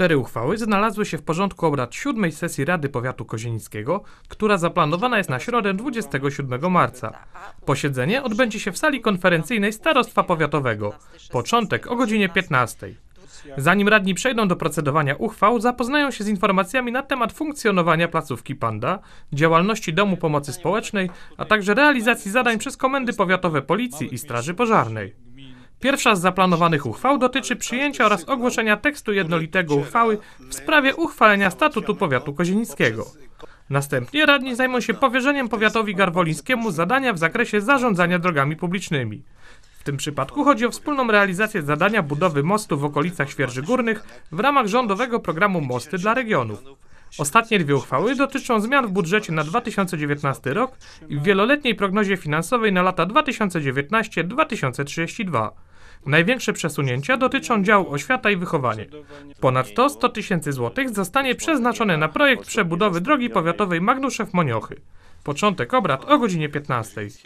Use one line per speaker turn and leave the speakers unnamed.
Cztery uchwały znalazły się w porządku obrad siódmej sesji Rady Powiatu Kozienickiego, która zaplanowana jest na środę 27 marca. Posiedzenie odbędzie się w sali konferencyjnej Starostwa Powiatowego. Początek o godzinie 15. Zanim radni przejdą do procedowania uchwał, zapoznają się z informacjami na temat funkcjonowania placówki Panda, działalności Domu Pomocy Społecznej, a także realizacji zadań przez komendy powiatowe Policji i Straży Pożarnej. Pierwsza z zaplanowanych uchwał dotyczy przyjęcia oraz ogłoszenia tekstu jednolitego uchwały w sprawie uchwalenia statutu powiatu kozienickiego. Następnie radni zajmą się powierzeniem powiatowi garwolińskiemu zadania w zakresie zarządzania drogami publicznymi. W tym przypadku chodzi o wspólną realizację zadania budowy mostu w okolicach Świerży Górnych w ramach rządowego programu Mosty dla regionów. Ostatnie dwie uchwały dotyczą zmian w budżecie na 2019 rok i w wieloletniej prognozie finansowej na lata 2019-2032. Największe przesunięcia dotyczą działu oświata i wychowanie. Ponadto 100 tysięcy złotych zostanie przeznaczone na projekt przebudowy drogi powiatowej Magnuszew-Moniochy. Początek obrad o godzinie 15.